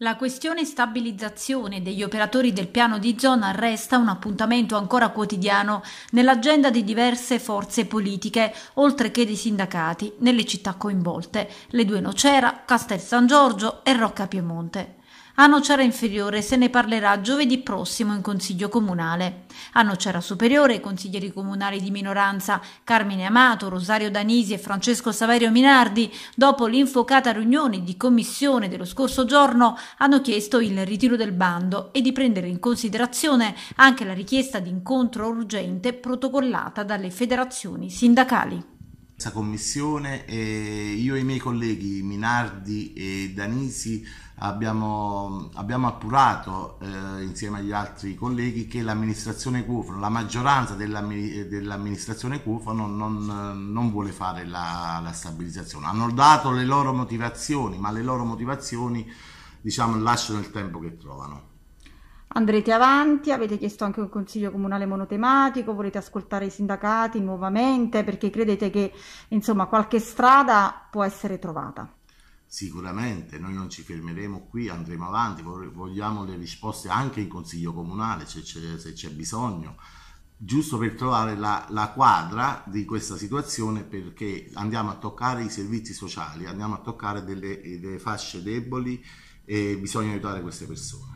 La questione stabilizzazione degli operatori del piano di zona resta un appuntamento ancora quotidiano nell'agenda di diverse forze politiche, oltre che dei sindacati, nelle città coinvolte, le due Nocera, Castel San Giorgio e Rocca Piemonte. A Nocera Inferiore se ne parlerà giovedì prossimo in Consiglio Comunale. A Nocera Superiore i consiglieri comunali di minoranza Carmine Amato, Rosario Danisi e Francesco Saverio Minardi, dopo l'infocata riunione di commissione dello scorso giorno, hanno chiesto il ritiro del bando e di prendere in considerazione anche la richiesta di incontro urgente protocollata dalle federazioni sindacali commissione e io e i miei colleghi Minardi e Danisi abbiamo, abbiamo appurato eh, insieme agli altri colleghi che l'amministrazione Cufano, la maggioranza dell'amministrazione Cufano non, non, vuole fare la, la, stabilizzazione. Hanno dato le loro motivazioni, ma le loro motivazioni diciamo lasciano il tempo che trovano andrete avanti, avete chiesto anche un consiglio comunale monotematico, volete ascoltare i sindacati nuovamente perché credete che insomma qualche strada può essere trovata. Sicuramente noi non ci fermeremo qui, andremo avanti, vogliamo le risposte anche in consiglio comunale se c'è, se c'è bisogno giusto per trovare la, la, quadra di questa situazione perché andiamo a toccare i servizi sociali, andiamo a toccare delle, delle fasce deboli e bisogna aiutare queste persone.